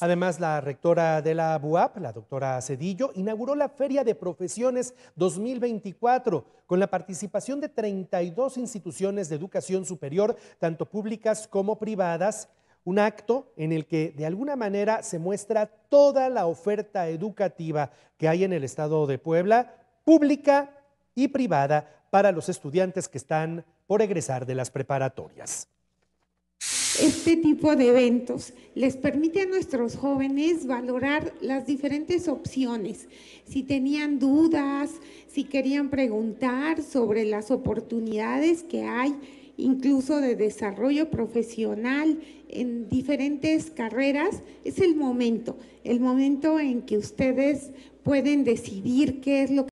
Además, la rectora de la BUAP, la doctora Cedillo, inauguró la Feria de Profesiones 2024 con la participación de 32 instituciones de educación superior, tanto públicas como privadas, un acto en el que de alguna manera se muestra toda la oferta educativa que hay en el estado de Puebla, pública y privada, para los estudiantes que están por egresar de las preparatorias este tipo de eventos les permite a nuestros jóvenes valorar las diferentes opciones, si tenían dudas, si querían preguntar sobre las oportunidades que hay incluso de desarrollo profesional en diferentes carreras, es el momento, el momento en que ustedes pueden decidir qué es lo que